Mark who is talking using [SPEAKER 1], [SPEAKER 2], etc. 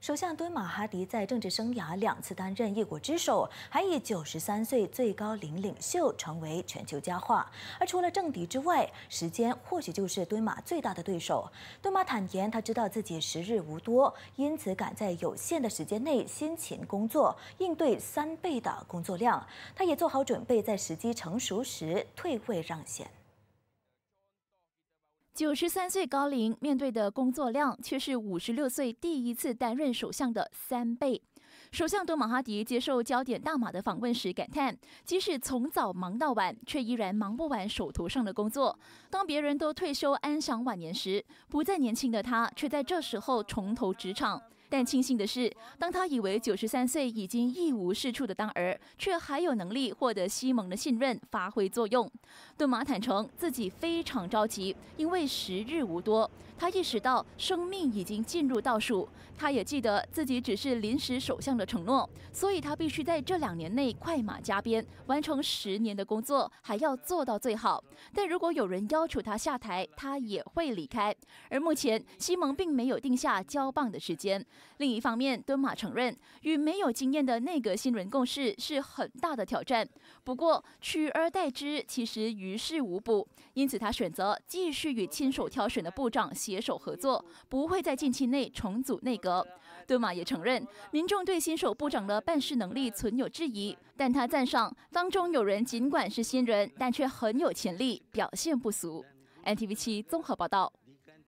[SPEAKER 1] 首相敦马哈迪在政治生涯两次担任一国之首，还以九十三岁最高龄领袖成为全球佳话。而除了政敌之外，时间或许就是敦马最大的对手。敦马坦言，他知道自己时日无多，因此赶在有限的时间内辛勤工作，应对三倍的工作量。他也做好准备，在时机成熟时退位让贤。
[SPEAKER 2] 九十三岁高龄，面对的工作量却是五十六岁第一次担任首相的三倍。首相多马哈迪接受焦点大马的访问时感叹：“即使从早忙到晚，却依然忙不完手头上的工作。当别人都退休安享晚年时，不再年轻的他却在这时候重投职场。”但庆幸的是，当他以为九十三岁已经一无是处的当儿，却还有能力获得西蒙的信任，发挥作用。顿马坦诚自己非常着急，因为时日无多。他意识到生命已经进入倒数。他也记得自己只是临时首相的承诺，所以他必须在这两年内快马加鞭，完成十年的工作，还要做到最好。但如果有人要求他下台，他也会离开。而目前，西蒙并没有定下交棒的时间。另一方面，敦马承认与没有经验的内阁新人共事是很大的挑战。不过，取而代之其实于事无补，因此他选择继续与亲手挑选的部长携手合作，不会在近期内重组内阁。敦马也承认，民众对新手部长的办事能力存有质疑，但他赞赏当中有人尽管是新人，但却很有潜力，表现不俗。NTV 七综合报道。